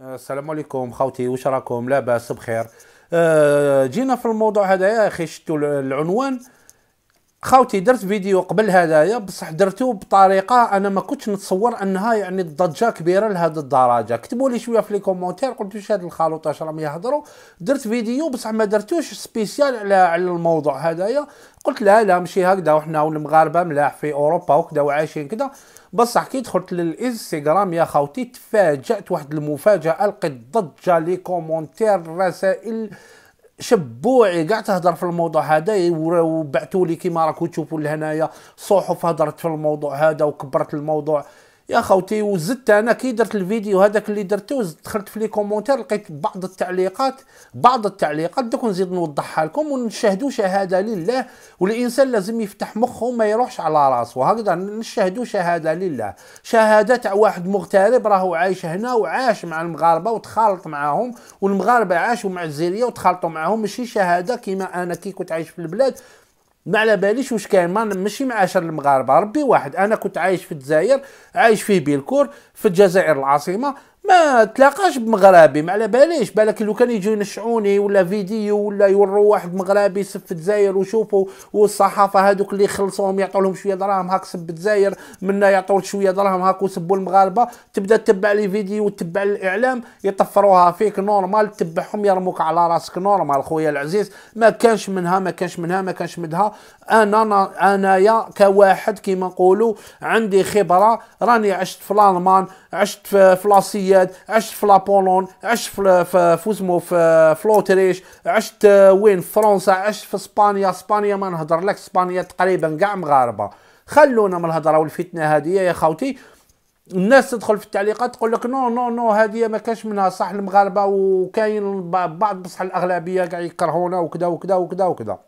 السلام عليكم خوتي واش راكم لاباس بخير آه، جينا في الموضوع هذا يا اخي شفتوا العنوان خاوتي درت فيديو قبل هذايا بصح درتو بطريقه انا ما كنتش نتصور انها يعني الضجه كبيره لهذا الدرجه كتبوا لي شويه في لي كومونتير قلت واش هاد اش راهم يهضروا درت فيديو بصح ما درتوش سبيسيال على على الموضوع هذايا قلت لا لا ماشي هكذا وحنا والمغاربه ملاح في اوروبا وكذا وعايشين كذا بصح كي دخلت للانستغرام يا خوتي تفاجات واحد المفاجاه لقيت ضجه لي كومونتير رسائل شبوعي كاع تهضر في الموضوع هذا وبعثوا لي كيما راكم تشوفوا لهنايا صحف هضرت في الموضوع هذا وكبرت الموضوع يا خوتي وزدت انا كي درت الفيديو هذاك اللي درته دخلت في لي كومونتير لقيت بعض التعليقات بعض التعليقات دوك نزيد نوضحها لكم ونشهدوا شهاده لله والانسان لازم يفتح مخه وما يروحش على راسه هكذا نشهدوا شهاده لله شهاده تاع واحد مغترب راهو عايش هنا وعاش مع المغاربه وتخالط معاهم والمغاربه عاشوا مع الزيريه وتخالطوا معاهم ماشي شهاده كيما انا كي كنت عايش في البلاد ما على باليش واش كاين ما ماشي مع عشر المغاربه ربي واحد انا كنت عايش في الجزائر عايش في بيلكور في الجزائر العاصمه ما تلاقاش بمغربي ما على باليش بالك لو كان يجي ينشعوني ولا فيديو ولا يوروا واحد مغربي سف الجزائر وشوفوا والصحافه هذوك اللي يخلصوهم يعطوا لهم شويه دراهم هاك سب الجزائر منا يعطوا شويه دراهم هاك وسبوا المغاربه تبدا تتبع لي فيديو وتتبع الاعلام يطفروها فيك نورمال تبعهم يرموك على راسك نورمال خويا العزيز ما كانش منها ما كانش منها ما كانش منها انا انايا كواحد كيما نقولوا عندي خبره راني عشت في الالمان عشت في لاسيا الاولمبياد عشت في لابولون عشت في فوزمو في فلوتريش عشت آه، وين فرنسا عشت في اسبانيا اسبانيا ما نهضر لك اسبانيا تقريبا كاع مغاربه خلونا من الهضره والفتنه هذه يا خوتي الناس تدخل في التعليقات تقول لك نو نو نو هذه ما كاش منها صح المغاربه وكاين بعض بصح الاغلبيه كاع يكرهونا وكذا وكذا وكذا وكذا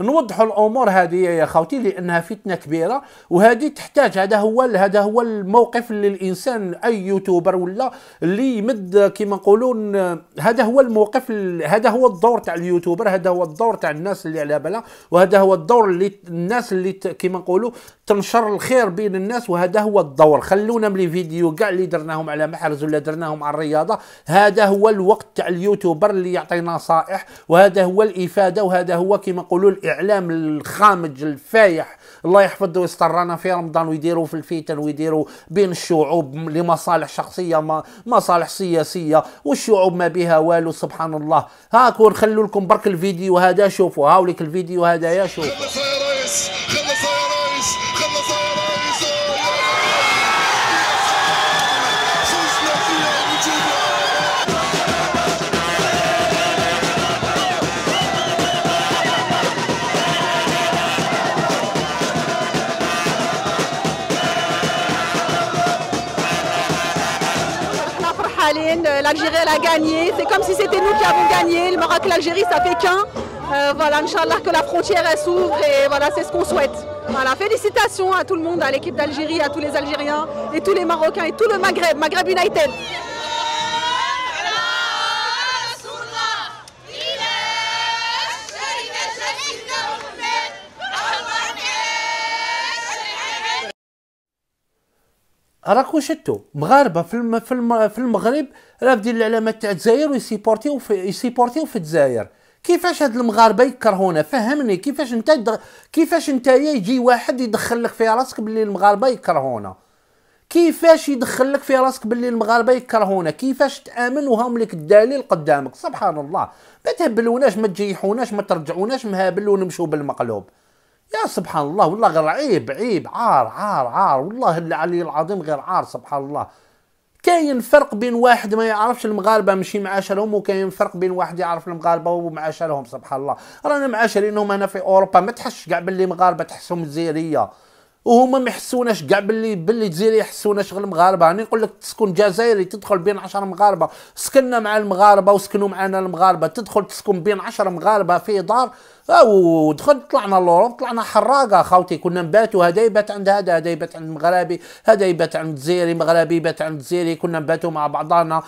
نوضحوا الامور هذه يا خوتي لانها فتنه كبيره وهذه تحتاج هذا هو هذا هو الموقف اللي الانسان اي يوتيوبر ولا اللي يمد كما نقولون هذا هو الموقف هذا هو الدور تاع اليوتيوبر هذا هو الدور تاع الناس اللي على بالها وهذا هو الدور اللي الناس اللي كما نقولوا تنشر الخير بين الناس وهذا هو الدور خلونا من الفيديو كاع اللي درناهم على محرز ولا درناهم على الرياضه هذا هو الوقت تاع اليوتيوبر اللي يعطي نصائح وهذا هو الافاده وهذا هو كما نقولوا الاعلام الخامج الفايح الله يحفظه ويسترنا في رمضان ويديروا في الفتن ويديروا بين الشعوب لمصالح شخصيه ما مصالح سياسيه والشعوب ما بها والو سبحان الله هاكو نخلوا لكم برك الفيديو هذا شوفوا هاوليك الفيديو هذا يا شوفوا elle a gagné. C'est comme si c'était nous qui avons gagné. Le Maroc et l'Algérie, ça fait qu'un. Euh, voilà, Inch'Allah, que la frontière s'ouvre et voilà, c'est ce qu'on souhaite. Voilà, félicitations à tout le monde, à l'équipe d'Algérie, à tous les Algériens et tous les Marocains et tout le Maghreb, Maghreb United. راكو شتو مغاربه في في المغرب رافدين العلامات تاع الجزائر ويسيبورتيو في يسيبورتيو في الجزائر كيفاش هاد المغاربه يكرهونا فهمني كيفاش انت د... كيفاش انت يجي واحد يدخل لك في راسك باللي المغاربه يكرهونا كيفاش يدخل لك في راسك باللي المغاربه يكرهونا كيفاش تامن وهم لك الدليل قدامك سبحان الله ما تهبلوناش ما تجيحوناش ما ترجعوناش مهابل ونمشوا بالمقلوب يا سبحان الله والله غير عيب عيب عار عار عار والله العلي العظيم غير عار سبحان الله كاين فرق بين واحد ما يعرفش المغاربه ماشي معاشرهم وكاين فرق بين واحد يعرف المغاربه ومعاشرهم سبحان الله رانا معاشرينهم انا في اوروبا ما تحسش كاع باللي مغاربه تحسهم زيريه وهما ما يحسوناش كاع باللي باللي الجزائري يحسونا شغل المغاربه راني نقول لك تسكن جزائري تدخل بين 10 مغاربه سكننا مع المغاربه وسكنوا معنا المغاربه تدخل تسكن بين 10 مغاربه في دار آه، دخل طلعنا لورو طلعنا حراقه خاوتي كنا نباتوا هذا يبات عند هذا هذا يبات عند المغربي هذا يبات عند الجزائري مغربي يبات عند الجزائري كنا نباتوا مع بعضنا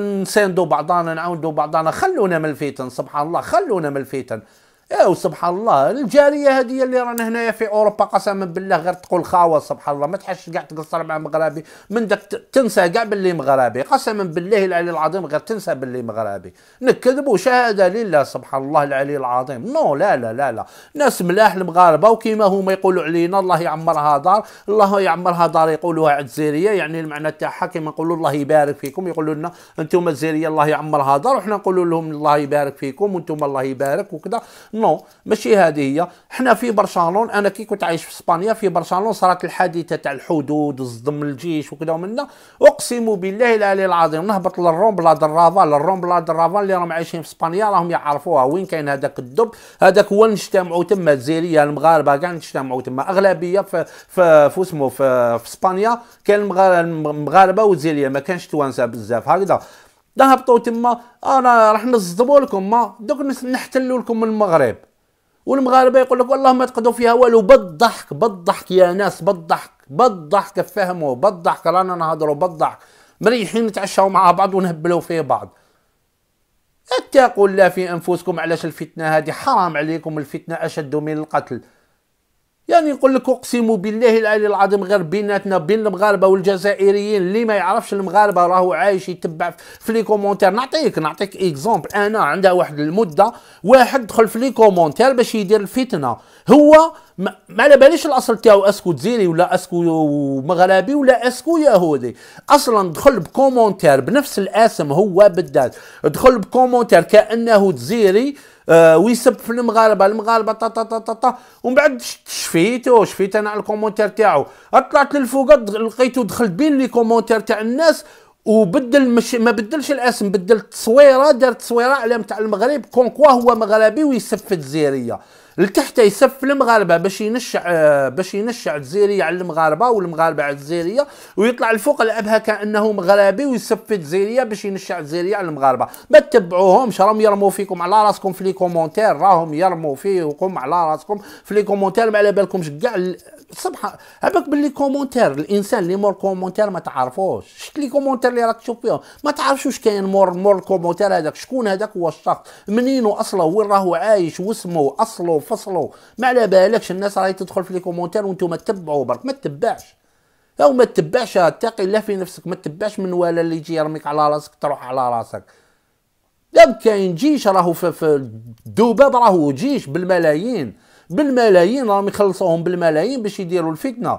نساندوا بعضنا نعاونوا بعضنا خلونا من الفتن سبحان الله خلونا من الفتن ايه وسبحان الله الجاليه هذه اللي رانا هنايا في اوروبا قسما بالله غير تقول خاوه سبحان الله ما تحسش كاع تقصر مع مغربي من داك تنسى كاع باللي مغربي قسما بالله العلي العظيم غير تنسى باللي مغربي نكذبوا شهاده لله سبحان الله العلي العظيم نو لا لا لا لا ناس ملاح المغاربه وكيما هما يقولوا علينا الله يعمرها دار الله يعمرها دار يقولوها عزيريه يعني المعنى تاعها كيما نقولوا الله يبارك فيكم يقولوا لنا انتم الزيريه الله يعمرها دار وحنا نقولوا لهم الله يبارك فيكم وانتم الله يبارك وكذا نو ماشي هذه هي حنا في برشلون انا كي كنت عايش في اسبانيا في برشلون صارت الحادثه تاع الحدود وصدم الجيش وكذا ومنا اقسم بالله العلي العظيم نهبط للروم بلا درافا للروم بلا درافا اللي راهم عايشين في اسبانيا راهم يعرفوها وين كاين هذاك الدب هذاك هو نجتمعوا تما الجزائريه المغاربه كاع نجتمعوا تما اغلبيه في في اسمه في, في اسبانيا كان المغاربه والجزائريه ما كانش توانسه بزاف هكذا ذهبتوا تما انا راح نصدموا لكم ما دوك نحتلوا لكم المغرب والمغاربه يقول لك والله ما تقدروا فيها والو بالضحك بالضحك يا ناس بالضحك بالضحك فهموا بالضحك رانا نهضروا بالضحك مريحين نتعشاو مع بعض ونهبلوا في بعض اتقوا الله في انفسكم علاش الفتنه هذه حرام عليكم الفتنه اشد من القتل يعني نقول لك اقسم بالله العلي العظيم غير بيناتنا بين المغاربه والجزائريين اللي ما يعرفش المغاربه راهو عايش يتبع في لي كومونتير نعطيك نعطيك اكزومبل انا عندها واحد المده واحد دخل في لي كومونتير باش يدير الفتنه هو ما على باليش الاصل تاعو اسكو جزيري ولا اسكو مغربي ولا اسكو يهودي اصلا دخل بكومونتير بنفس الاسم هو بالذات دخل بكومونتير كانه جزيري آه ويسب في المغاربه المغاربه طا طا طا طا ومن بعد شفيتو شفيت انا على الكومونتير تاعو طلعت للفوق لقيتو دخلت بين لي كومونتير تاع الناس وبدل مش ما بدلش الاسم بدل تصويره دار تصويره على تاع المغرب كونكوا هو مغربي ويسب في الجزائريه لتحت يسف المغاربه باش ينشع آه، باش ينشع جزيريه على المغاربه والمغاربه على الجزيريه ويطلع الفوق لعبها كانه مغربي ويسف في الجزيريه باش ينشع الجزيريه على المغاربه ما تتبعوهمش راهم يرموا فيكم على راسكم في لي كومونتير راهم يرموا فيكم على راسكم في لي كومونتير ما على بالكمش كاع سبحان هباك باللي كومونتير الانسان اللي مور كومونتير ما تعرفوش شفت لي كومونتير اللي راك تشوف فيهم ما تعرفش واش كاين مور مور كومونتير هذاك شكون هذاك هو الشخص منين اصلا وين راهو عايش واسمه اصله وفصلوا ما على بالكش الناس راهي تدخل في لي كومونتير وانتم تتبعوا برك ما تتبعش او ما تتبعش اتقي الله في نفسك ما تتبعش من ولا اللي يجي يرميك على راسك تروح على راسك لا كاين جيش راهو في, في راهو جيش بالملايين بالملايين راهم يخلصوهم بالملايين باش يديروا الفتنه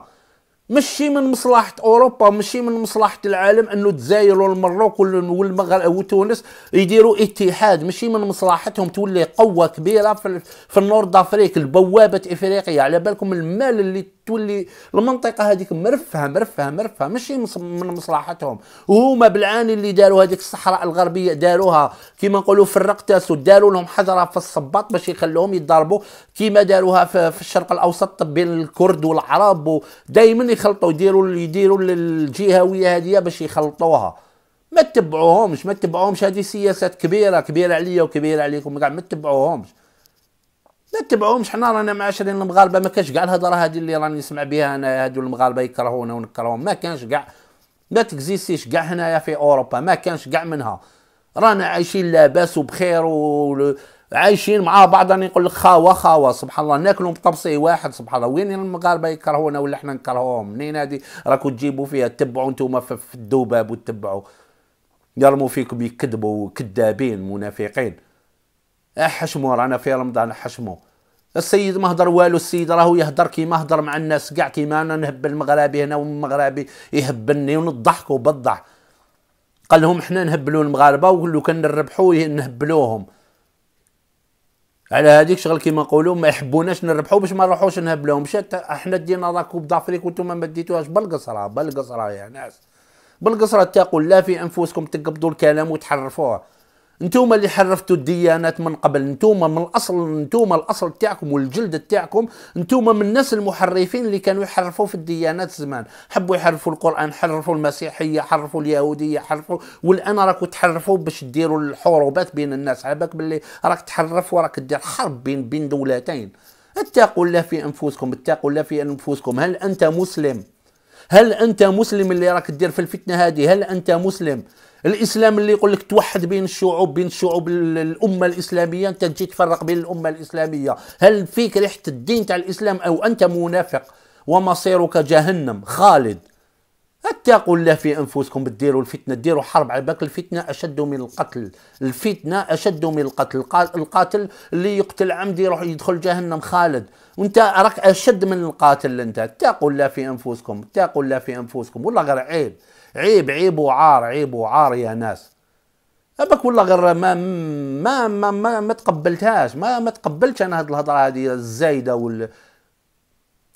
ماشي من مصلحه اوروبا ماشي من مصلحه العالم انه الجزائر المروك والمغرب وتونس يديروا اتحاد ماشي من مصلحتهم تولي قوه كبيره في, في النورد افريك البوابه افريقيا على بالكم المال اللي تولي المنطقه هذيك مرفهه مرفهه مرفهه ماشي من مصلحتهم وهما بالعاني اللي داروا هذيك الصحراء الغربيه داروها كيما نقولوا في الرقتاس داروا لهم حجره في الصباط باش يخلوهم يتضاربوا كيما داروها في الشرق الاوسط بين الكرد والعرب دائما يخلطوا يديروا يديروا الجهويه هذه باش يخلطوها ما تتبعوهمش ما تتبعوهمش هذه سياسات كبيره كبيره عليا وكبيره عليكم كاع ما تتبعوهمش لا تبعوهمش حنا رانا معاشرين المغاربه ما كانش كاع الهضره هذه اللي راني نسمع بها انا هادو المغاربه يكرهونا ونكرهوهم ما كانش كاع لا تكزيستيش كاع هنايا في اوروبا ما كانش كاع منها رانا عايشين لاباس وبخير و عايشين مع بعض راني نقول لك خاوه خاوه سبحان الله ناكلوا بطبسي واحد سبحان الله وين المغاربه يكرهونا ولا حنا نكرهوهم منين هذه راكم تجيبوا فيها تبعوا انتم في الذباب وتبعوا يرموا فيكم يكذبوا كذابين منافقين احشموا رانا في رمضان حشموا السيد ما هضر والو السيد راهو يهضر كيما هضر مع الناس كاع كيما انا نهب المغربي هنا والمغربي يهبني ونضحك بالضحك قال لهم حنا نهبلوا المغاربه ولو كان نربحوا نهبلوهم على هذيك شغل كيما نقولوا ما يحبوناش نربحوا باش ما نروحوش نهبلوهم مش حنا دينا راكو بضافريك وانتم ما ديتوهاش بالقصره بالقصره يا ناس بالقصره تقول لا في انفسكم تقبضوا الكلام وتحرفوه انتوما اللي حرفتوا الديانات من قبل انتوما من الاصل انتوما الاصل تاعكم والجلد تاعكم انتوما من الناس المحرفين اللي كانوا يحرفوا في الديانات زمان حبوا يحرفوا القران حرفوا المسيحيه حرفوا اليهوديه حرفوا والان راكو تحرفوا باش ديروا الحروبات بين الناس على بالك باللي راك تحرف وراك دير حرب بين بين دولتين اتقوا الله في انفسكم اتقوا الله في انفسكم هل انت مسلم هل انت مسلم اللي راك دير في الفتنه هذه هل انت مسلم الاسلام اللي يقول لك توحد بين الشعوب بين الشعوب الامه الاسلاميه انت تجي تفرق بين الامه الاسلاميه هل فيك ريحه الدين تاع الاسلام او انت منافق ومصيرك جهنم خالد اتقوا الله في انفسكم ديروا الفتنه ديروا حرب على بالك الفتنه اشد من القتل الفتنه اشد من القتل القاتل اللي يقتل عمد يروح يدخل جهنم خالد وانت راك اشد من القاتل انت اتقوا الله في انفسكم اتقوا الله في انفسكم والله غير عيب عيب عيب وعار عيب وعار يا ناس ابك والله غير ما ما ما ما, ما تقبلتهاش ما ما تقبلتش انا هاد الهضره هذه الزايده وال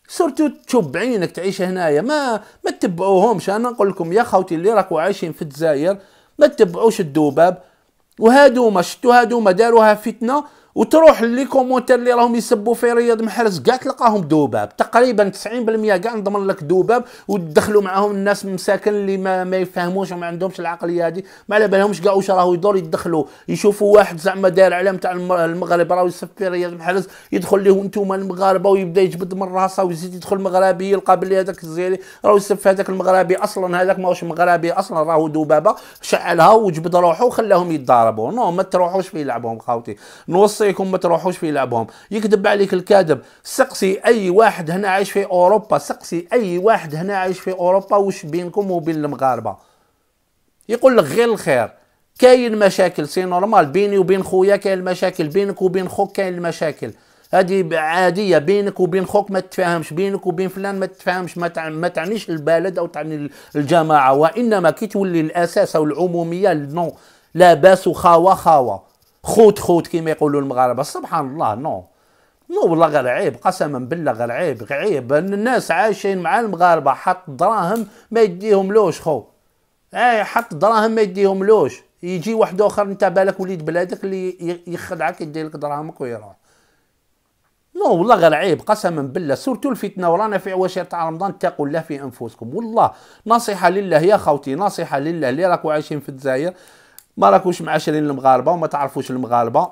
سورتو تشب عينك تعيش هنايا ما ما تتبعوهمش انا نقول لكم يا خوتي اللي راكو عايشين في الجزائر ما تتبعوش الدوباب وهادوما شتو هادوما داروها فتنه وتروح لي كومونتير اللي راهم يسبوا في رياض محرز كاع تلقاهم ذباب تقريبا 90% كاع نضمن لك ذباب وتدخلوا معاهم الناس مساكن اللي ما, ما يفهموش وما عندهمش العقليه هذه ما على بالهمش كاع واش راهو يدور يدخلوا يشوفوا واحد زعما داير علام تاع المغرب راهو يسب في رياض محرز يدخل ليه انتم المغاربه ويبدا يجبد من راسه ويزيد يدخل مغربي يلقى بلي هذاك الزيري راهو يسب في هذاك المغربي اصلا هذاك ماهوش مغربي اصلا راهو ذبابه شعلها وجبد روحه وخلاهم يتضاربوا نو ما تروحوش في لعبهم خاوتي نوصي رايكم ما تروحوش في لعبهم يكذب عليك الكاذب سقسي اي واحد هنا عايش في اوروبا سقسي اي واحد هنا عايش في اوروبا وش بينكم وبين المغاربه يقول لك غير الخير كاين مشاكل سي نورمال بيني وبين خويا كاين المشاكل بينك وبين خوك كاين المشاكل هذه عاديه بينك وبين خوك ما تتفاهمش بينك وبين فلان ما تتفاهمش ما تعنيش البلد او تعني الجماعه وانما كي تولي الاساس او العموميه نو لا باس خاوه خاوه خوت خوت كيما يقولوا المغاربه سبحان الله نو نو والله غير عيب قسما بالله غير عيب عيب الناس عايشين مع المغاربه حط دراهم ما يديهم لوش خو اي حط دراهم ما يديهم لوش يجي واحد اخر انت بالك وليد بلادك اللي يخدعك يدي لك دراهمك ويروح نو والله غير عيب قسما بالله سورتو الفتنه ورانا في عواشر تاع رمضان اتقوا الله في انفسكم والله نصيحه لله يا خوتي نصيحه لله اللي راكو عايشين في الجزائر ما راكوش معاشرين المغاربه وما تعرفوش المغاربه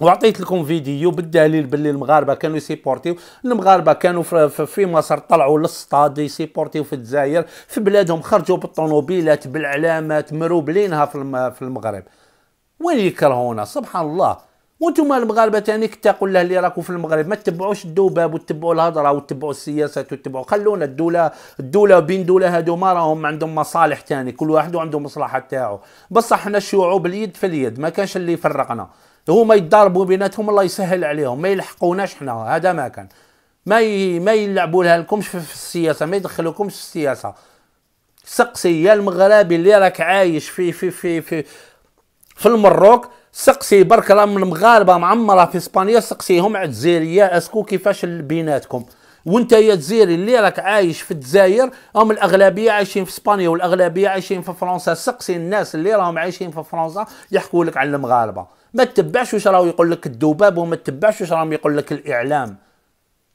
وعطيت لكم فيديو بالدليل باللي المغاربه كانوا سيبورتيو المغاربه كانوا في مصر طلعوا للسطاد سيبورتيو في الجزائر في بلادهم خرجوا بالطوموبيلات بالعلامات مروبلينها في المغرب وين يكرهونا سبحان الله وانتم المغاربه ثاني يعني اتقوا له اللي راكم في المغرب ما تتبعوش الدوباب وتتبعوا الهضره وتتبعوا السياسات وتتبعوا خلونا الدوله الدوله بين دوله هادو ما راهم عندهم مصالح ثاني كل واحد عنده مصلحه تاعو بصح حنا الشعوب اليد في اليد ما كانش اللي يفرقنا هما يتضاربوا بيناتهم الله يسهل عليهم ما يلحقوناش حنا هذا ما كان ما ي... ما يلعبوا لها لكمش في السياسه ما يدخلوكمش في السياسه سقسي يا المغربي اللي راك عايش في في في في في, في المروك سقسي برك راه من المغاربه معمره في اسبانيا سقسيهم على الجزائريه اسكو كيفاش بيناتكم وانت يا جزيري اللي راك عايش في الجزائر هم الاغلبيه عايشين في اسبانيا والاغلبيه عايشين في فرنسا سقسي الناس اللي راهم عايشين في فرنسا يحكوا لك على المغاربه ما تتبعش واش راهو يقول لك الذباب وما تتبعش واش راهم يقول لك الاعلام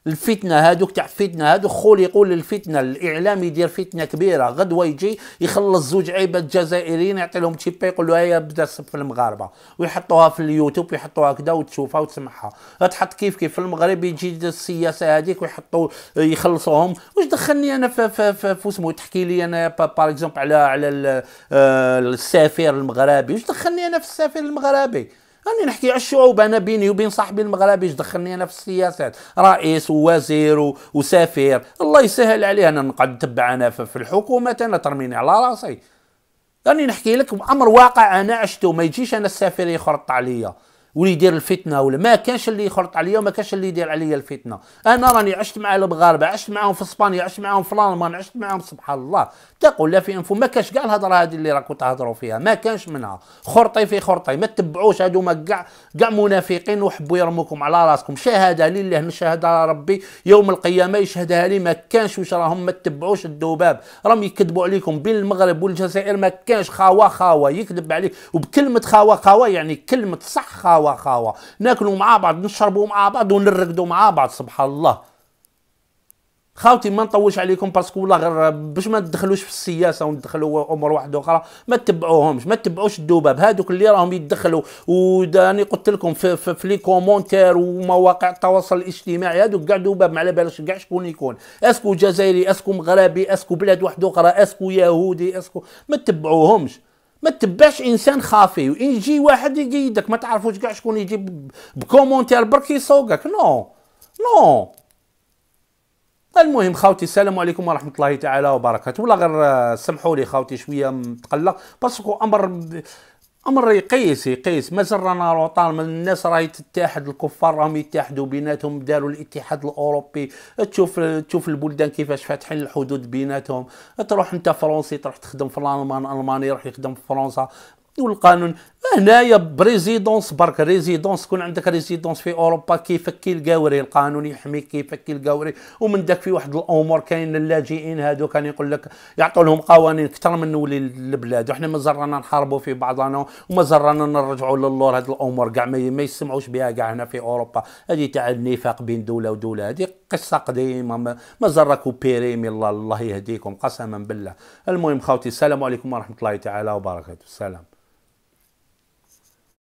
الفتنه هادوك تاع فتنه هادو خلقوا للفتنه الاعلام يدير فتنه كبيره غدوه يجي يخلص زوج عباد جزائريين يعطي لهم تشيبا يقول له هيا بدا في المغاربه ويحطوها في اليوتيوب ويحطوها كذا وتشوفها وتسمعها تحط كيف كيف في المغرب يجي السياسه هذيك ويحطوا يخلصوهم واش دخلني انا في في في, في اسمه تحكي لي انا باغ اكزومبل على على آه، السفير المغربي واش دخلني انا في السفير المغربي راني نحكي على الشعوب انا بيني وبين صاحبي المغربي دخلني انا في السياسات رئيس ووزير وسفير الله يسهل عليه انا نقعد نتبع انا في الحكومه انا ترميني على راسي راني نحكي لك امر واقع انا عشته ما يجيش انا السفير يخرط عليا واللي يدير الفتنه ولا ما كانش اللي يخرط عليا وما كانش اللي يدير عليا الفتنه انا راني عشت مع المغاربه عشت معاهم في اسبانيا عشت معاهم في الالمان عشت معاهم سبحان الله تقول لا في انفو ما كانش كاع الهضره هذه اللي راكم تهضروا فيها ما كانش منها خرطي في خرطي ما تتبعوش هذوما كاع كاع منافقين وحبوا يرموكم على راسكم شهاده لله شهاده ربي يوم القيامه يشهدها لي ما كانش واش راهم ما تتبعوش الذباب راهم يكذبوا عليكم بين المغرب والجزائر ما كانش خاوه خاوه يكذب عليك وبكلمه خاوه خاوه يعني كلمه صح خاوة خاوه خاوه ناكلوا مع بعض نشربوا مع بعض ونرقدوا مع بعض سبحان الله خاوتي ما نطولش عليكم باسكو والله غير باش ما تدخلوش في السياسه وندخلوا امور واحده اخرى ما تتبعوهمش ما تتبعوش الذباب هذوك اللي راهم يدخلوا وداني قلت لكم في, في, في لي كومونتير ومواقع التواصل الاجتماعي هذوك كاع ذباب ما على بالكش كاع شكون يكون اسكو جزائري اسكو مغربي اسكو بلاد واحده اخرى اسكو يهودي اسكو ما تتبعوهمش ما تباش انسان خافي وان يجي واحد يقيدك ما تعرفوش كاع شكون يجي بكومونتير برك يسوقك نو نو المهم خاوتي السلام عليكم ورحمه الله تعالى وبركاته ولا غير آه، سمحوا لي خاوتي شويه متقلق باسكو امر امر يقيس يقيس مازال رانا على من الناس راهي تتحد الكفار راهم يتحدوا بيناتهم داروا الاتحاد الاوروبي تشوف تشوف البلدان كيفاش فاتحين الحدود بيناتهم تروح انت فرنسي تروح تخدم في المان الماني يروح يخدم في فرنسا والقانون هنايا بريزيدونس برك ريزيدونس كون عندك ريزيدونس في اوروبا كيفك القاوري القانون يحميك كيفك القاوري ومن داك في واحد الامور كاين اللاجئين هادو كان يقول لك يعطوا لهم قوانين اكثر من نولي البلاد وحنا مازال نحاربوا في بعضنا ومازال رانا نرجعوا للور هاد الامور كاع ما يسمعوش بها كاع هنا في اوروبا هذه تاع النفاق بين دوله ودوله هذه قصه قديمه مازال راكو بيري من الله الله يهديكم قسما بالله المهم خوتي السلام عليكم ورحمه الله تعالى وبركاته السلام